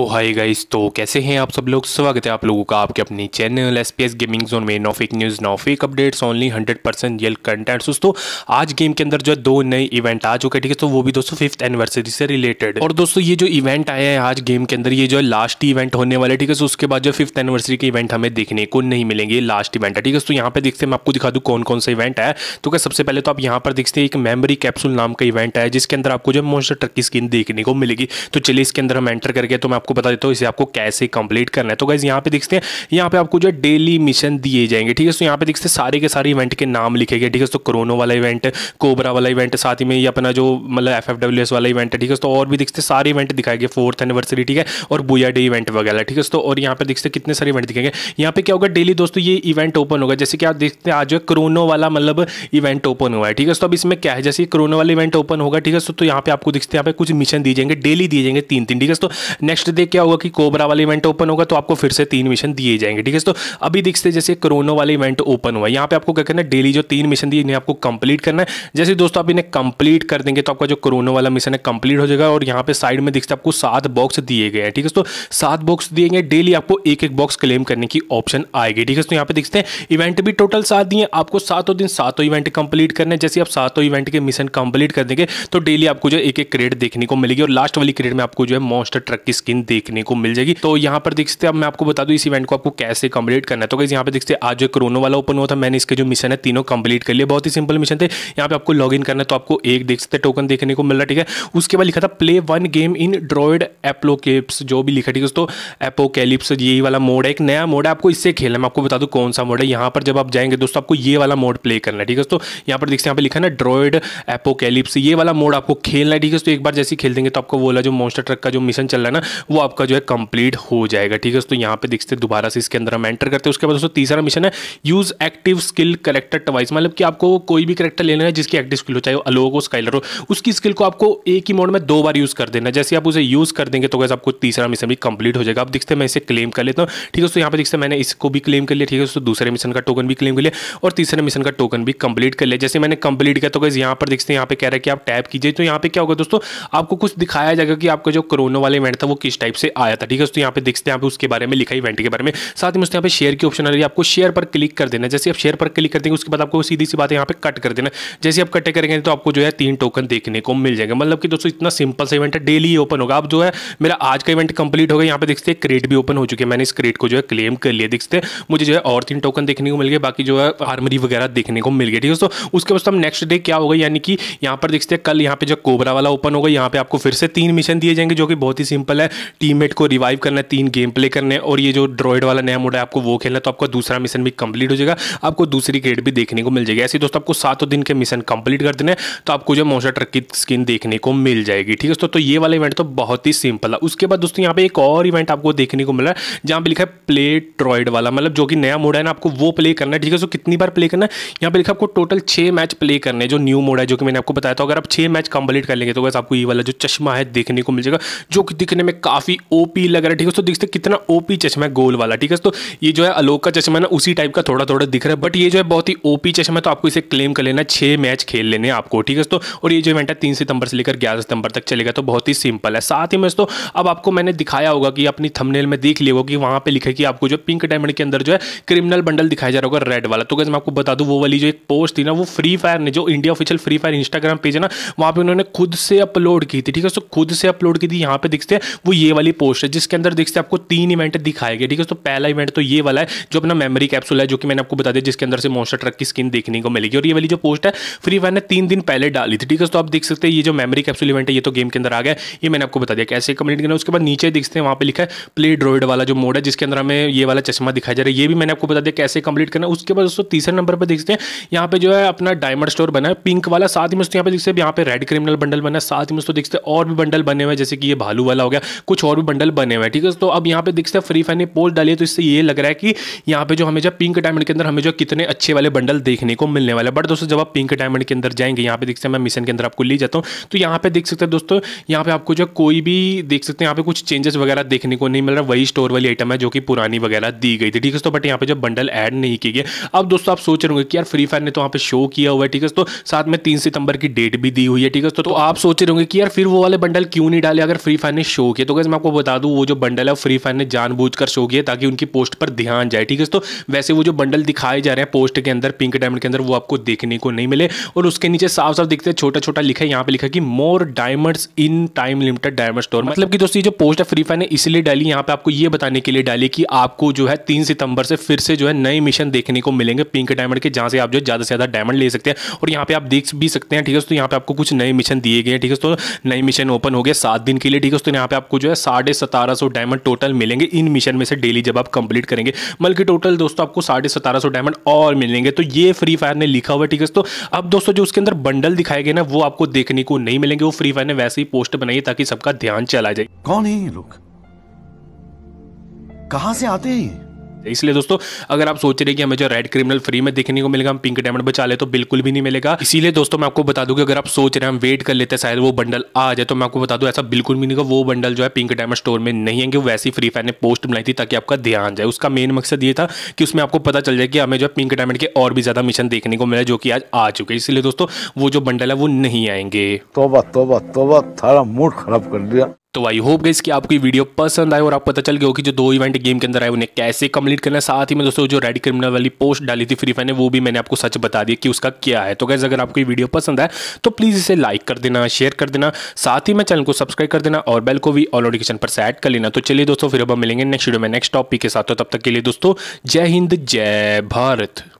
तो hi guys तो कैसे हैं आप सब लोग स्वागत है आप लोगों का आपके अपनी channel S P S gaming zone में no fake news no fake updates only hundred percent real content दोस्तों आज गेम के अंदर जो है दो नए इवेंट आ चुके हैं ठीक है तो वो भी दोस्तों फिफ्थ एनिवर्सरी से रिलेटेड और दोस्तों ये जो इवेंट आया है आज गेम के अंदर ये जो है लास्ट इवेंट होने वाला है ठीक है तो उसके बाद जो फिफ्थ एनिवर्सरी के इवेंट हमें देखने को नहीं मिलेंगे लास्ट इवेंट है ठीक है तो यहाँ पर देखते हैं मैं आपको दिखा दूँ कौन कौन सा इवेंट है तो क्या सबसे पहले तो आप यहाँ पर देखते हैं एक मेमरी कैप्सूल नाम का इवेंट है जिसके अंदर आपको जो मोस्टर ट्रक की स्किन देखने को मिलेगी तो चलिए इसके अंदर हम एंटर करके तो मैं आपको आपको बता देता हूँ इसे आपको कैसे कंप्लीट करना है तो गाइज यहाँ पे देखते हैं यहाँ पे आपको जो डेली मिशन दिए जाएंगे ठीक है तो यहाँ पे देखते हैं सारे के सारे इवेंट के नाम लिखे गए ठीक है तो कोरोना वाला इवेंट कोबरा वाला इवेंट साथ ही में ये अपना जो मतलब एफ वाला इवेंट है ठीक है तो और भी दिखते सारे इवेंट दिखाए गए फोर्थ एनिवर्सरी ठीक है और बुआ डे इवेंट वगैरह ठीक है तो और यहाँ पे देखते कितने सारे इवेंट दिखेंगे यहाँ पे क्या होगा डेली दोस्तों ये इवेंट ओपन होगा जैसे कि आप देखते हैं आज जो कोरोना वाला मतलब इवेंट ओपन हुआ है ठीक है तो अब इसमें क्या है जैसे कोरोना वाला इवेंट ओपन होगा ठीक है तो यहाँ पे आपको दिखते हैं यहाँ पे कुछ मिशन दिए जाएंगे डेली दिए जाएंगे तीन तीन ठीक है तो नेक्स्ट नेक्स्ट डे क्या होगा कि कोबरा वाला इवेंट ओपन होगा तो आपको फिर से तीन मिशन दिए जाएंगे ठीक है तो अभी दिखते जैसे क्रोनो वाला इवेंट ओपन हुआ यहाँ पे आपको क्या करना है डेली जो तीन मिशन दिए इन्हें आपको कंप्लीट करना है जैसे दोस्तों आप इन्हें कंप्लीट कर देंगे तो आपका जो क्रोनो वाला मिशन है कंप्लीट हो जाएगा और यहाँ पे साइड में दिखते आपको सात बॉक्स दिए गए हैं ठीक है तो सात बॉक्स दिए गए डेली आपको एक एक बॉक्स क्लेम करने की ऑप्शन आएगी ठीक है तो यहाँ पे दिखते हैं इवेंट भी टोटल सात दिए आपको सातों दिन सातों इवेंट कंप्लीट करने जैसे आप सातों इवेंट के मिशन कंप्लीट कर देंगे तो डेली आपको जो एक एक क्रेड देखने को मिलेगी और लास्ट वाली क्रेड में आपको जो है मॉन्स्टर ट्रक की स्किन देखने को मिल जाएगी तो यहाँ पर देख सकते हैं अब मैं आपको बता दूँ इस इवेंट को आपको कैसे कंप्लीट करना है तो कैसे यहाँ पर देखते हैं आज जो क्रोनो वाला ओपन हुआ था मैंने इसके जो मिशन है तीनों कंप्लीट कर लिया बहुत ही सिंपल मिशन थे यहाँ पे आपको लॉग करना है तो आपको एक देख सकते टोकन देखने को मिल रहा ठीक है उसके बाद लिखा था प्ले वन गेम इन ड्रॉइड एप्लोकेप्स जो भी लिखा ठीक है दोस्तों एपोकेलिप्स यही वाला मोड है एक नया मोड है आपको इससे खेलना मैं आपको बता दूँ कौन सा मोड है यहाँ पर जब आप जाएंगे दोस्तों आपको ये वाला मोड प्ले करना है ठीक है दोस्तों यहाँ पर देखते यहाँ पर लिखा ना ड्रॉइड एपोकेलिप्स ये वाला मोड आपको खेलना है ठीक है तो एक बार जैसे खेल देंगे तो आपको बोला जो मोस्टर ट्रक का जो मिशन चल रहा है ना वो आपका जो है कंप्लीट हो जाएगा ठीक है तो यहाँ पे देखते हैं दोबारा से इसके अंदर हम एंटर करते हैं उसके बाद दोस्तों तीसरा मिशन है use active skill character twice मतलब कि आपको कोई भी करेक्टर लेना है जिसकी एक्टिव स्किल हो चाहे अलोक हो स्काइलर हो उसकी स्किल को आपको एक ही मोड में दो बार यूज़ कर देना जैसे आप उसे यूज़ कर देंगे तो वैसे आपको तीसरा मिशन भी कंप्लीट हो जाएगा आप देखते मैं इसे क्लेम कर लेता हूँ ठीक है दोस्तों यहाँ पर देखते मैंने इसको भी क्लेम कर लिया ठीक है दोस्तों दूसरे मिशन का टोकन भी क्लेम कर लिया और तीसरे मिशन का टोकन भी कंप्लीट कर लिया जैसे मैंने कंप्लीट किया तो यहाँ पर देखते हैं यहाँ पे कह रहा है कि आप टैप कीजिए तो यहाँ पे क्या होगा दोस्तों आपको कुछ दिखाया जाएगा कि आपका जो कोरोना वाला इवेंट था वो किस टाइप से आया था ठीक है तो यहाँ पे देखते हैं उसके बारे में लिखा इवेंट के बारे में साथ ही यहाँ पे शेयर की ऑप्शन आ रही है आपको शेयर पर क्लिक कर देना जैसे आप शेयर पर क्लिक कर देंगे उसके बाद आपको सीधी सी बात यहाँ पे कट कर देना जैसे आप कट करेंगे तो आपको जो है तीन टोकन देखने को मिल जाएंगे मतलब कि दोस्तों इतना सिंपल सा इवेंट है डेली ओपन होगा आप जो है मेरा आज का इवेंट कंप्लीट होगा यहाँ पे देखते हैं क्रेट भी ओपन हो चुके हैं मैंने इस क्रेट को जो है क्लेम कर लिया देखते हैं मुझे जो है और तीन टोकन देखने को मिल गए बाकी जो है आर्मरी वगैरह देखने को मिल गया ठीक है दोस्तों उसके बाद नेक्स्ट डे क्या होगा यानी कि यहाँ पर देखते हैं कल यहाँ पे जो कोबरा वाला ओपन होगा यहाँ पे आपको फिर से तीन मिशन दिए जाएंगे जो कि बहुत ही सिंपल है टीममेट को रिवाइव करना है तीन गेम प्ले करने हैं और ये जो ड्रॉइड वाला नया मोड है आपको वो खेलना है तो आपका दूसरा मिशन भी कंप्लीट हो जाएगा आपको दूसरी ग्रेड भी देखने को मिल जाएगी ऐसे दोस्तों आपको सातों दिन के मिशन कंप्लीट कर देने तो आपको जो मोशा ट्रक की स्किन देखने को मिल जाएगी ठीक है तो ये वाला इवेंट तो बहुत ही सिंपल है उसके बाद दोस्तों यहाँ पे एक और इवेंट आपको देखने को मिल रहा है जहाँ पर लिखा है प्ले ड्रॉइड वाला मतलब जो कि नया मोड है ना आपको वो प्ले करना है ठीक है सो कितनी बार प्ले करना है यहाँ पे लिखा आपको टोटल छः मैच प्ले करने जो न्यू मोड है जो कि मैंने आपको बताया था अगर आप छः मैच कंप्लीट कर लेंगे तो बस आपको ये वाला जो चश्मा है देखने को मिल जाएगा जो कि दिखने में काफ़ी काफ़ी ओपी लग रहा है ठीक है तो देखते कितना ओपी चश्मा है गोल वाला ठीक है तो ये जो है अलोक का चश्मा ना उसी टाइप का थोड़ा थोड़ा दिख रहा है बट ये जो है बहुत ही ओपी चश्मा है तो आपको इसे क्लेम कर लेना छह मैच खेल लेने आपको ठीक है तो और ये जो इवेंट है तीन सितंबर से लेकर ग्यारह सितंबर तक चलेगा तो बहुत ही सिंपल है साथ ही में दोस्तों अब आपको मैंने दिखाया होगा कि अपनी थमनेल में देख लिया होगा कि वहां पर लिखे कि आपको जो पिंक डायमंड के अंदर जो है क्रिमिनल बंडल दिखाया जा रहा होगा रेड वाला तो कैसे मैं आपको बता दू वो वाली जो एक पोस्ट थी ना वो फ्री फायर ने जो India official free fire Instagram page है ना वहां पर उन्होंने खुद से अपलोड की थी ठीक है तो खुद से अपलोड की थी यहाँ पे दिखते हैं वो ये वाली पोस्ट है जिसके अंदर देखते आपको तीन इवेंट दिखाए गए ठीक है तो पहला इवेंट तो ये वाला है जो अपना मेमोरी कैप्सूल है जो कि मैंने आपको बता दिया जिसके अंदर से मोस्टर ट्रक की स्किन देखने को मिलेगी और ये वाली जो पोस्ट है फ्री फायर ने तीन दिन पहले डाली थी ठीक है तो आप देख सकते हैं ये जो मेमरी कैप्सूल इवेंट है ये तो गेम के अंदर आ गया ये मैंने आपको बता दिया कैसे कम्प्लीट करना उसके बाद नीचे देखते हैं वहाँ पर लिखा है प्ले ड्रॉइड वाला जो मोड है जिसके अंदर हमें ये वाला चश्मा दिखाया जा रहा है ये भी मैंने आपको बता दिया कैसे कंप्लीट करना उसके बाद दोस्तों तीसरे नंबर पर देखते हैं यहाँ पे जो है अपना डायमंड स्टोर बना है पिंक वाला साथ ही में यहाँ पे देखते हैं यहाँ पे रेड क्रिमिनल बंडल बना है साथ ही में दोस्तों देखते हैं और भी बंडल बने हुए जैसे कि ये भालू वाला हो गया कुछ कुछ और भी बंडल बने हुए हैं ठीक है तो अब यहाँ पे देख हैं फ्री फायर ने पोल डाली तो इससे ये लग रहा है कि यहाँ पे जो हमें जो पिंक डायमंड के अंदर हमें जो कितने अच्छे वाले बंडल देखने को मिलने वाले बट दोस्तों जब आप पिंक डायमंड के अंदर जाएंगे यहाँ पे देखते हैं मैं मिशन के अंदर आपको ले जाता हूँ तो यहाँ पे देख सकते हैं दोस्तों यहाँ पे आपको जो कोई भी देख सकते हैं यहाँ पे कुछ चेंजेस वगैरह देखने को नहीं मिल रहा वही स्टोर वाली आइटम है जो कि पुरानी वगैरह दी गई थी ठीक है तो बट यहाँ पे जब बंडल एड नहीं किए गए अब दोस्तों आप सोच रहे कि यार फ्री फायर ने तो यहाँ पे शो किया हुआ है ठीक है तो साथ में तीन सितंबर की डेट भी दी हुई है ठीक है तो आप सोच रहे होंगे कि यार फिर वो वाले बंडल क्यों नहीं डाले अगर फ्री फायर ने शो किया तो अगर मैं आपको बता दूँ वो जो बंडल है फ्री फायर ने जानबूझकर शो किया ताकि उनकी पोस्ट पर ध्यान जाए ठीक है तो वैसे वो जो बंडल दिखाए जा रहे हैं पोस्ट के अंदर पिंक डायमंड के अंदर वो आपको देखने को नहीं मिले और उसके नीचे साफ साफ दिखते छोटा छोटा लिखा है यहाँ पर लिखा कि more diamonds in time limited diamond store मतलब कि दोस्तों जो पोस्ट है फ्री फायर ने इसलिए डाली यहाँ पर आपको ये बताने के लिए डाली कि आपको जो है तीन सितंबर से फिर से जो है नए मिशन देखने को मिलेंगे पिंक डायमंड के जहाँ से आप जो ज़्यादा से ज़्यादा डायमंड ले सकते हैं और यहाँ पर आप देख भी सकते हैं ठीक है तो यहाँ पर आपको कुछ नए मिशन दिए गए ठीक है तो नए मिशन ओपन हो गए सात दिन के लिए ठीक है तो यहाँ पे आपको जो है साढ़े सतारह सौ डायमंड टोटल मिलेंगे इन मिशन में से डेली जब आप कंप्लीट करेंगे बल्कि टोटल दोस्तों आपको साढ़े सतारह सौ डायमंड और मिलेंगे तो ये फ्री फायर ने लिखा हुआ ठीक है तो अब दोस्तों जो उसके अंदर बंडल दिखाए गए ना वो आपको देखने को नहीं मिलेंगे वो फ्री फायर ने वैसे ही पोस्ट बनाई ताकि सबका ध्यान चला जाए कौन है ये लोग कहां से आते हैं इसलिए दोस्तों अगर आप सोच रहे कि हमें जो रेड क्रिमिनल फ्री में देखने को मिलेगा हम पिंक डायमंड बचा ले तो बिल्कुल भी नहीं मिलेगा इसीलिए दोस्तों मैं आपको बता दूं कि अगर आप सोच रहे हैं हम वेट कर लेते हैं शायद वो बंडल आ जाए तो मैं आपको बता दूं ऐसा बिल्कुल भी नहीं होगा वो बंडल जो है पिंक डायमंड स्टोर में नहीं है कि वैसी फ्री फायर ने पोस्ट बनाई थी ताकि आपका ध्यान जाए उसका मेन मकसद ये था कि उसमें आपको पता चल जाए कि हमें जो है पिंक डायमंड के और भी ज्यादा मिशन देखने को मिला जो कि आज आ चुके इसलिए दोस्तों वो जो बंडल है वो नहीं आएंगे तोबा तोबा तोबा थारा मूड खराब कर दिया तो आई होप गई कि आपकी वीडियो पसंद आए और आपको पता चल गया कि जो दो इवेंट गेम के अंदर आए उन्हें कैसे कंप्लीट करना साथ ही में दोस्तों जो रेड क्रिमिनल वाली पोस्ट डाली थी फ्री फायर ने वो भी मैंने आपको सच बता दिया कि उसका क्या है तो गैस अगर आपको वीडियो पसंद आए तो प्लीज़ इसे लाइक कर देना शेयर कर देना साथ ही में चैनल को सब्सक्राइब कर देना और बेल को भी ऑल नोटिफिकेशन पर सेट कर लेना तो चलिए दोस्तों फिर अब मिलेंगे नेक्स्ट वीडियो में नेक्स्ट टॉपिक के साथ तो तब तक के लिए दोस्तों जय हिंद जय भारत